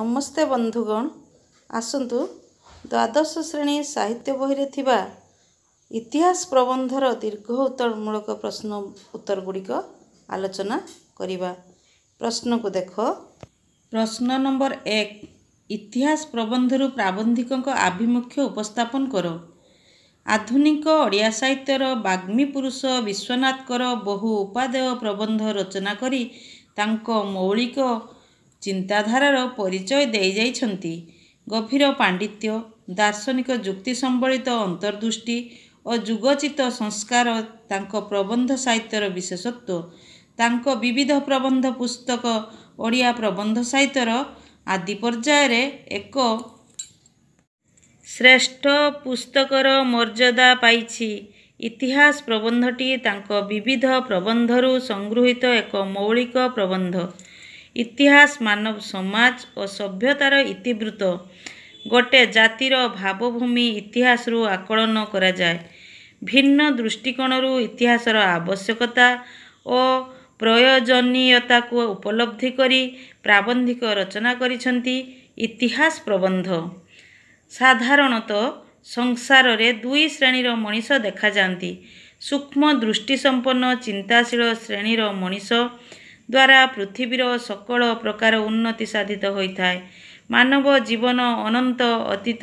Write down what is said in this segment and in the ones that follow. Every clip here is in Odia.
ନମସ୍ତେ ବନ୍ଧୁଗଣ ଆସନ୍ତୁ ଦ୍ୱାଦଶ ଶ୍ରେଣୀ ସାହିତ୍ୟ ବହିରେ ଥିବା ଇତିହାସ ପ୍ରବନ୍ଧର ଦୀର୍ଘ ଉତ୍ତରମୂଳକ ପ୍ରଶ୍ନ ଉତ୍ତର ଗୁଡ଼ିକ ଆଲୋଚନା କରିବା ପ୍ରଶ୍ନକୁ ଦେଖ ପ୍ରଶ୍ନ ନମ୍ବର ଏକ ଇତିହାସ ପ୍ରବନ୍ଧରୁ ପ୍ରାବନ୍ଧିକଙ୍କ ଆଭିମୁଖ୍ୟ ଉପସ୍ଥାପନ କର ଆଧୁନିକ ଓଡ଼ିଆ ସାହିତ୍ୟର ବାଗ୍ମୀ ପୁରୁଷ ବିଶ୍ୱନାଥଙ୍କର ବହୁ ଉପାଦେୟ ପ୍ରବନ୍ଧ ରଚନା କରି ତାଙ୍କ ମୌଳିକ ଚିନ୍ତାଧାରାର ପରିଚୟ ଦେଇଯାଇଛନ୍ତି ଗଭୀର ପାଣ୍ଡିତ୍ୟ ଦାର୍ଶନିକ ଯୁକ୍ତି ସମ୍ବଳିତ ଅନ୍ତର୍ଦୃଷ୍ଟି ଓ ଯୁଗଚିତ ସଂସ୍କାର ତାଙ୍କ ପ୍ରବନ୍ଧ ସାହିତ୍ୟର ବିଶେଷତ୍ୱ ତାଙ୍କ ବିବିଧ ପ୍ରବନ୍ଧ ପୁସ୍ତକ ଓଡ଼ିଆ ପ୍ରବନ୍ଧ ସାହିତ୍ୟର ଆଦି ପର୍ଯ୍ୟାୟରେ ଏକ ଶ୍ରେଷ୍ଠ ପୁସ୍ତକର ମର୍ଯ୍ୟାଦା ପାଇଛି ଇତିହାସ ପ୍ରବନ୍ଧଟି ତାଙ୍କ ବିବିଧ ପ୍ରବନ୍ଧରୁ ସଂଗୃହୀତ ଏକ ମୌଳିକ ପ୍ରବନ୍ଧ ଇତିହାସ ମାନବ ସମାଜ ଓ ସଭ୍ୟତାର ଇତିବୃତ୍ତ ଗୋଟିଏ ଜାତିର ଭାବଭୂମି ଇତିହାସରୁ ଆକଳନ କରାଯାଏ ଭିନ୍ନ ଦୃଷ୍ଟିକୋଣରୁ ଇତିହାସର ଆବଶ୍ୟକତା ଓ ପ୍ରୟୋଜନୀୟତାକୁ ଉପଲବ୍ଧି କରି ପ୍ରାବନ୍ଧିକ ରଚନା କରିଛନ୍ତି ଇତିହାସ ପ୍ରବନ୍ଧ ସାଧାରଣତଃ ସଂସାରରେ ଦୁଇ ଶ୍ରେଣୀର ମଣିଷ ଦେଖାଯାଆନ୍ତି ସୂକ୍ଷ୍ମ ଦୃଷ୍ଟିସମ୍ପନ୍ନ ଚିନ୍ତାଶୀଳ ଶ୍ରେଣୀର ମଣିଷ ଦ୍ୱାରା ପୃଥିବୀର ସକଳ ପ୍ରକାର ଉନ୍ନତି ସାଧିତ ହୋଇଥାଏ ମାନବ ଜୀବନ ଅନନ୍ତ ଅତୀତ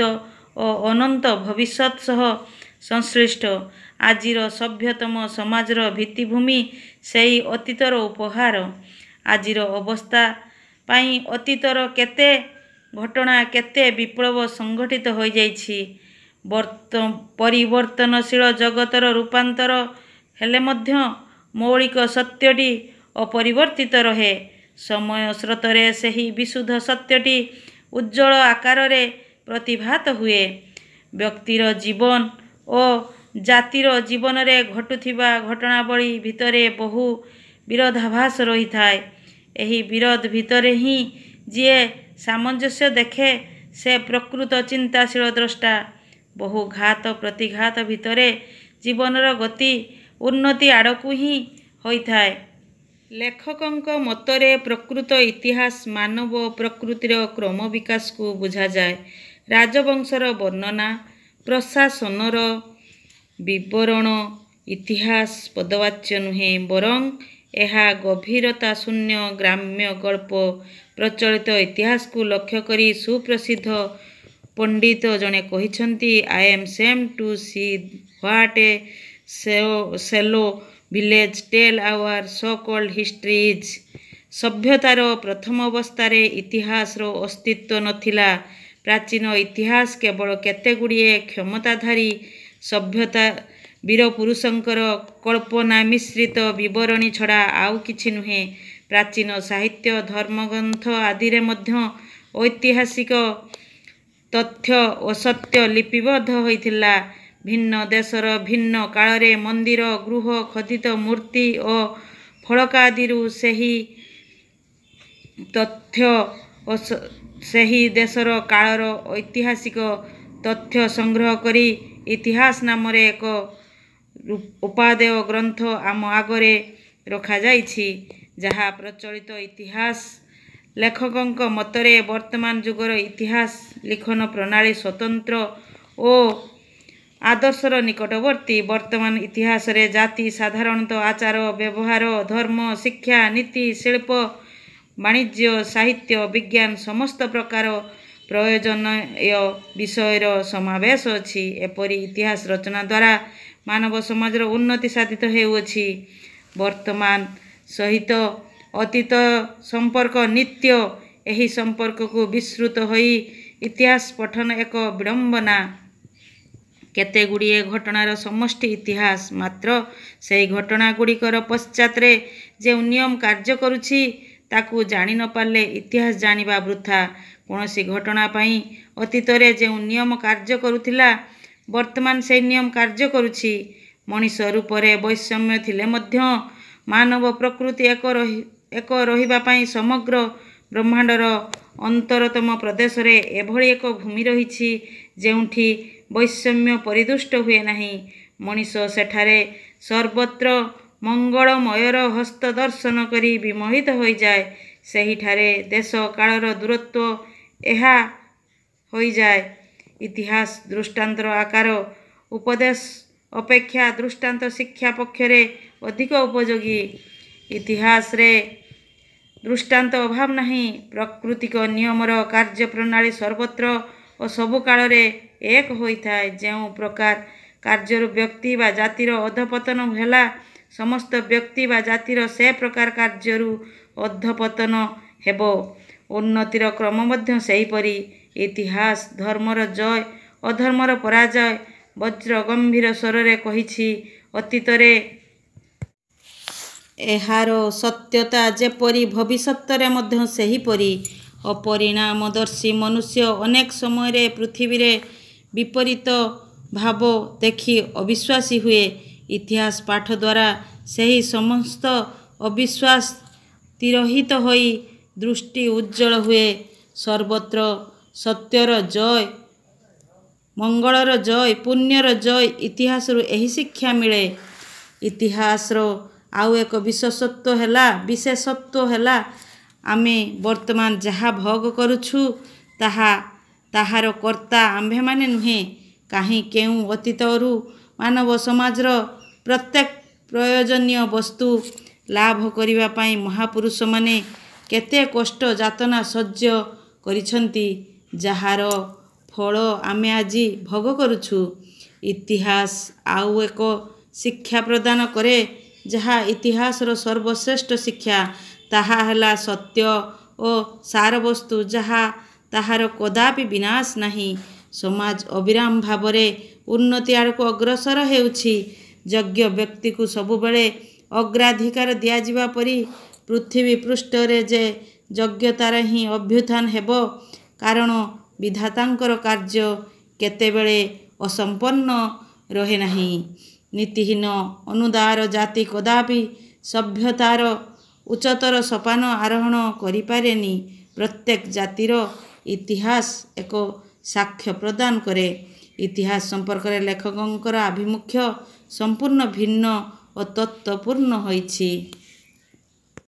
ଓ ଅନନ୍ତ ଭବିଷ୍ୟତ ସହ ସଂଶ୍ଲିଷ୍ଟ ଆଜିର ସଭ୍ୟତମ ସମାଜର ଭିତ୍ତିଭୂମି ସେହି ଅତୀତର ଉପହାର ଆଜିର ଅବସ୍ଥା ପାଇଁ ଅତୀତର କେତେ ଘଟଣା କେତେ ବିପ୍ଳବ ସଂଗଠିତ ହୋଇଯାଇଛି ବର୍ତ୍ତ ପରିବର୍ତ୍ତନଶୀଳ ଜଗତର ରୂପାନ୍ତର ହେଲେ ମଧ୍ୟ ମୌଳିକ ସତ୍ୟଟି অপরিবর্তিত রহে সময় স্রোতরে ସେହି বিশুদ্ধ সত্যটি উজ্জ্বল আকারে প্রতিভাত ହୁଏ ব্যক্তির জীবন ও জাতির জীবনরে ঘটুথিবা ঘটনাবলী ভিতরে বহু বিরোধাভাস রহিଥାଏ ଏହି ବିରୋଧ ଭିତରେ ହିଁ ଯିଏ ସାମଞ୍ଜସ୍ୟ ଦେଖେ ସେ ପ୍ରକୃତ ଚିନ୍ତାଶୀଳ ଦ୍ରଷ୍ଟା ବହୁ ଘାତ ପ୍ରତିଘାତ ଭିତରେ ଜୀବନର ଗତି ଉନ୍ନତି ଆଡ଼କୁ ହିଁ ହୋଇଥାଏ ଲେଖକଙ୍କ ମତରେ ପ୍ରକୃତ ଇତିହାସ ମାନବ ପ୍ରକୃତିର କ୍ରମ ବିକାଶକୁ ବୁଝାଯାଏ ରାଜବଂଶର ବର୍ଣ୍ଣନା ପ୍ରଶାସନର ବିବରଣ ଇତିହାସ ପଦବାଚ୍ୟ ନୁହେଁ ବରଂ ଏହା ଗଭୀରତା ଶୂନ୍ୟ ଗ୍ରାମ୍ୟ ଗଳ୍ପ ପ୍ରଚଳିତ ଇତିହାସକୁ ଲକ୍ଷ୍ୟ କରି ସୁପ୍ରସିଦ୍ଧ ପଣ୍ଡିତ ଜଣେ କହିଛନ୍ତି I am same to see what a shallow village tell our so called histories ସଭ୍ୟତାର ପ୍ରଥମ ଅବସ୍ଥାରେ ଇତିହାସର ଅସ୍ତିତ୍ୱ ନଥିଲା ପ୍ରାଚୀନ ଇତିହାସ କେବଳ କେତେଗୁଡ଼ିଏ କ୍ଷମତାଧାରୀ ସଭ୍ୟତା ବୀରପୁରୁଷଙ୍କର କଳ୍ପନା ମିଶ୍ରିତ ବିବରଣୀ ଛଡ଼ା ଆଉ କିଛି ନୁହେଁ ପ୍ରାଚୀନ ସାହିତ୍ୟ ଧର୍ମଗ୍ରନ୍ଥ ଆଦିରେ ମଧ୍ୟ ଐତିହାସିକ ତଥ୍ୟ ଓ ସତ୍ୟ ଲିପିବଦ୍ଧ ହୋଇଥିଲା ଭିନ୍ନ ଦେଶର ଭିନ୍ନ କାଳରେ ମନ୍ଦିର ଗୃହ ଖଦିତ ମୂର୍ତ୍ତି ଓ ଫଳକାଦିରୁ ସେହି ତଥ୍ୟ ଓ ସେହି ଦେଶର କାଳର ଐତିହାସିକ ତଥ୍ୟ ସଂଗ୍ରହ କରି ଇତିହାସ ନାମରେ ଏକ ଉପାଦେୟ ଗ୍ରନ୍ଥ ଆମ ଆଗରେ ରଖାଯାଇଛି ଯାହା ପ୍ରଚଳିତ ଇତିହାସ ଲେଖକଙ୍କ ମତରେ ବର୍ତ୍ତମାନ ଯୁଗର ଇତିହାସ ଲିଖନ ପ୍ରଣାଳୀ ସ୍ୱତନ୍ତ୍ର ଓ ଆଦର୍ଶର ନିକଟବର୍ତ୍ତୀ ବର୍ତ୍ତମାନ ଇତିହାସରେ ଜାତି ସାଧାରଣତଃ ଆଚାର ବ୍ୟବହାର ଧର୍ମ ଶିକ୍ଷା ନୀତି ଶିଳ୍ପ ବାଣିଜ୍ୟ ସାହିତ୍ୟ ବିଜ୍ଞାନ ସମସ୍ତ ପ୍ରକାର ପ୍ରୟୋଜନୀୟ ବିଷୟର ସମାବେଶ ଅଛି ଏପରି ଇତିହାସ ରଚନା ଦ୍ୱାରା ମାନବ ସମାଜର ଉନ୍ନତି ସାଧିତ ହେଉଅଛି ବର୍ତ୍ତମାନ ସହିତ ଅତୀତ ସମ୍ପର୍କ ନିତ୍ୟ ଏହି ସମ୍ପର୍କକୁ ବିସ୍ତୃତ ହୋଇ ଇତିହାସ ପଠନ ଏକ ବିଡ଼ମ୍ବନା କେତେ ଗୁଡ଼ିଏ ଘଟଣାର ସମଷ୍ଟି ଇତିହାସ ମାତ୍ର ସେହି ଘଟଣାଗୁଡ଼ିକର ପଶ୍ଚାତରେ ଯେଉଁ ନିୟମ କାର୍ଯ୍ୟ କରୁଛି ତାକୁ ଜାଣି ନପାରିଲେ ଇତିହାସ ଜାଣିବା ବୃଥା କୌଣସି ଘଟଣା ପାଇଁ ଅତୀତରେ ଯେଉଁ ନିୟମ କାର୍ଯ୍ୟ କରୁଥିଲା ବର୍ତ୍ତମାନ ସେହି ନିୟମ କାର୍ଯ୍ୟ କରୁଛି ମଣିଷ ରୂପରେ ବୈଷମ୍ୟ ଥିଲେ ମଧ୍ୟ ମାନବ ପ୍ରକୃତି ଏକ ରହି ଏକ ରହିବା ପାଇଁ ସମଗ୍ର ବ୍ରହ୍ମାଣ୍ଡର ଅନ୍ତରତମ ପ୍ରଦେଶରେ ଏଭଳି ଏକ ଭୂମି ରହିଛି ଯେଉଁଠି ବୈଷମ୍ୟ ପରିଦୃଷ୍ଟ ହୁଏ ନାହିଁ ମଣିଷ ସେଠାରେ ସର୍ବତ୍ର ମଙ୍ଗଳମୟର ହସ୍ତ ଦର୍ଶନ କରି ବିମୋହିତ ହୋଇଯାଏ ସେହିଠାରେ ଦେଶ କାଳର ଦୂରତ୍ୱ ଏହା ହୋଇଯାଏ ଇତିହାସ ଦୃଷ୍ଟାନ୍ତର ଆକାର ଉପଦେଶ ଅପେକ୍ଷା ଦୃଷ୍ଟାନ୍ତ ଶିକ୍ଷା ପକ୍ଷରେ ଅଧିକ ଉପଯୋଗୀ ଇତିହାସରେ ଦୃଷ୍ଟାନ୍ତ ଅଭାବ ନାହିଁ ପ୍ରକୃତିକ ନିୟମର କାର୍ଯ୍ୟପ୍ରଣାଳୀ ସର୍ବତ୍ର ଓ ସବୁକାଳରେ ଏକ ହୋଇଥାଏ ଯେଉଁ ପ୍ରକାର କାର୍ଯ୍ୟରୁ ବ୍ୟକ୍ତି ବା ଜାତିର ଅଧପତନ ହେଲା ସମସ୍ତ ବ୍ୟକ୍ତି ବା ଜାତିର ସେ ପ୍ରକାର କାର୍ଯ୍ୟରୁ ଅଧପତନ ହେବ ଉନ୍ନତିର କ୍ରମ ମଧ୍ୟ ସେହିପରି ଇତିହାସ ଧର୍ମର ଜୟ ଅଧର୍ମର ପରାଜୟ ବଜ୍ର ଗମ୍ଭୀର ସ୍ୱରରେ କହିଛି ଅତୀତରେ ଏହାର ସତ୍ୟତା ଯେପରି ଭବିଷ୍ୟତରେ ମଧ୍ୟ ସେହିପରି ଅପରିଣାମଦର୍ଶୀ ମନୁଷ୍ୟ ଅନେକ ସମୟରେ ପୃଥିବୀରେ ବିପରୀତ ଭାବ ଦେଖି ଅବିଶ୍ୱାସୀ ହୁଏ ଇତିହାସ ପାଠ ଦ୍ୱାରା ସେହି ସମସ୍ତ ଅବିଶ୍ୱାସ ତିରୋହିତ ହୋଇ ଦୃଷ୍ଟି ଉଜ୍ଜଳ ହୁଏ ସର୍ବତ୍ର ସତ୍ୟର ଜୟ ମଙ୍ଗଳର ଜୟ ପୁଣ୍ୟର ଜୟ ଇତିହାସରୁ ଏହି ଶିକ୍ଷା ମିଳେ ଇତିହାସର ଆଉ ଏକ ବିଶେଷତ୍ଵ ହେଲା ବିଶେଷତ୍ଵ ହେଲା ଆମେ ବର୍ତ୍ତମାନ ଯାହା ଭୋଗ କରୁଛୁ ତାହା ତାହାର କର୍ତ୍ତା ଆମ୍ଭେମାନେ ନୁହେଁ କାହିଁ କେଉଁ ଅତୀତରୁ ମାନବ ସମାଜର ପ୍ରତ୍ୟେକ ପ୍ରୟୋଜନୀୟ ବସ୍ତୁ ଲାଭ କରିବା ପାଇଁ ମହାପୁରୁଷମାନେ କେତେ କଷ୍ଟ ଯାତନା ସହ୍ୟ କରିଛନ୍ତି ଯାହାର ଫଳ ଆମେ ଆଜି ଭୋଗ କରୁଛୁ ଇତିହାସ ଆଉ ଏକ ଶିକ୍ଷା ପ୍ରଦାନ କରେ ଯାହା ଇତିହାସର ସର୍ବଶ୍ରେଷ୍ଠ ଶିକ୍ଷା ତାହା ହେଲା ସତ୍ୟ ଓ ସାର ବସ୍ତୁ ଯାହା ତାହାର କଦାପି ବିନାଶ ନାହିଁ ସମାଜ ଅବିରାମ ଭାବରେ ଉନ୍ନତି ଆଡ଼କୁ ଅଗ୍ରସର ହେଉଛି ଯୋଗ୍ୟ ବ୍ୟକ୍ତିକୁ ସବୁବେଳେ ଅଗ୍ରାଧିକାର ଦିଆଯିବା ପରି ପୃଥିବୀ ପୃଷ୍ଠରେ ଯେ ଯୋଗ୍ୟତାର ହିଁ ଅଭ୍ୟୁତ୍ଥାନ ହେବ କାରଣ ବିଧାତାଙ୍କର କାର୍ଯ୍ୟ କେତେବେଳେ ଅସମ୍ପନ୍ନ ରହେ ନାହିଁ ନୀତିହୀନ ଅନୁଦାର ଜାତି କଦାପି ସଭ୍ୟତାର ଉଚ୍ଚତର ସୋପାନ ଆରୋହଣ କରିପାରେନି ପ୍ରତ୍ୟେକ ଜାତିର ଇତିହାସ ଏକ ସାକ୍ଷ୍ୟ ପ୍ରଦାନ କରେ ଇତିହାସ ସମ୍ପର୍କରେ ଲେଖକଙ୍କର ଆଭିମୁଖ୍ୟ ସମ୍ପୂର୍ଣ୍ଣ ଭିନ୍ନ ଓ ତତ୍ତ୍ୱପୂର୍ଣ୍ଣ ହୋଇଛି